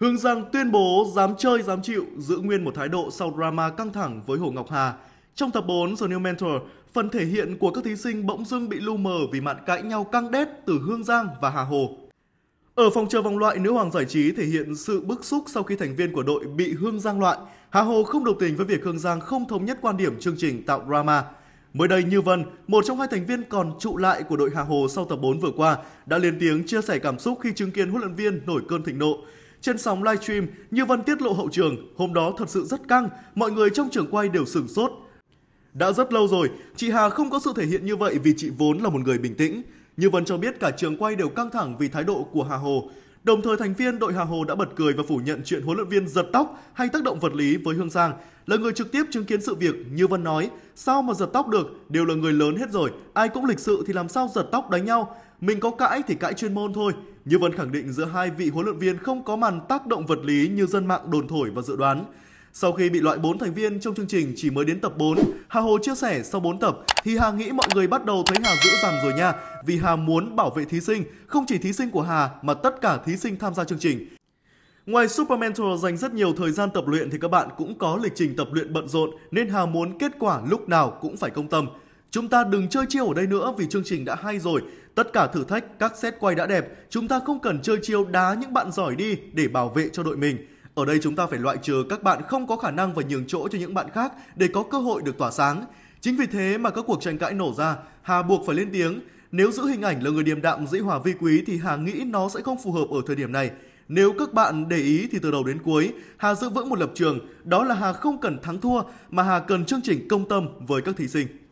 Hương Giang tuyên bố dám chơi dám chịu, giữ nguyên một thái độ sau drama căng thẳng với Hồ Ngọc Hà. Trong tập 4 The New Mentor, phần thể hiện của các thí sinh bỗng dưng bị lu mờ vì mạn cãi nhau căng đét từ Hương Giang và Hà Hồ. Ở phòng chờ vòng loại, nữ hoàng giải trí thể hiện sự bức xúc sau khi thành viên của đội bị Hương Giang loại. Hà Hồ không đồng tình với việc Hương Giang không thống nhất quan điểm chương trình tạo drama. Mới đây, Như Vân, một trong hai thành viên còn trụ lại của đội Hà Hồ sau tập 4 vừa qua, đã lên tiếng chia sẻ cảm xúc khi chứng kiến huấn luyện viên nổi cơn thịnh nộ. Trên sóng live stream, Như Văn tiết lộ hậu trường, hôm đó thật sự rất căng, mọi người trong trường quay đều sửng sốt. Đã rất lâu rồi, chị Hà không có sự thể hiện như vậy vì chị vốn là một người bình tĩnh. Như Vân cho biết cả trường quay đều căng thẳng vì thái độ của Hà Hồ. Đồng thời thành viên đội Hà Hồ đã bật cười và phủ nhận chuyện huấn luyện viên giật tóc hay tác động vật lý với Hương Giang. Là người trực tiếp chứng kiến sự việc, như Vân nói, sao mà giật tóc được, đều là người lớn hết rồi, ai cũng lịch sự thì làm sao giật tóc đánh nhau. Mình có cãi thì cãi chuyên môn thôi. Như Vân khẳng định giữa hai vị huấn luyện viên không có màn tác động vật lý như dân mạng đồn thổi và dự đoán. Sau khi bị loại 4 thành viên trong chương trình chỉ mới đến tập 4, Hà Hồ chia sẻ sau 4 tập thì Hà nghĩ mọi người bắt đầu thấy Hà dữ dằn rồi nha, vì Hà muốn bảo vệ thí sinh, không chỉ thí sinh của Hà mà tất cả thí sinh tham gia chương trình. Ngoài Super Mentor dành rất nhiều thời gian tập luyện thì các bạn cũng có lịch trình tập luyện bận rộn nên Hà muốn kết quả lúc nào cũng phải công tâm. Chúng ta đừng chơi chiêu ở đây nữa vì chương trình đã hay rồi. Tất cả thử thách, các set quay đã đẹp, chúng ta không cần chơi chiêu đá những bạn giỏi đi để bảo vệ cho đội mình. Ở đây chúng ta phải loại trừ các bạn không có khả năng và nhường chỗ cho những bạn khác để có cơ hội được tỏa sáng. Chính vì thế mà các cuộc tranh cãi nổ ra, Hà buộc phải lên tiếng. Nếu giữ hình ảnh là người điềm đạm dĩ hòa vi quý thì Hà nghĩ nó sẽ không phù hợp ở thời điểm này. Nếu các bạn để ý thì từ đầu đến cuối, Hà giữ vững một lập trường, đó là Hà không cần thắng thua mà Hà cần chương trình công tâm với các thí sinh.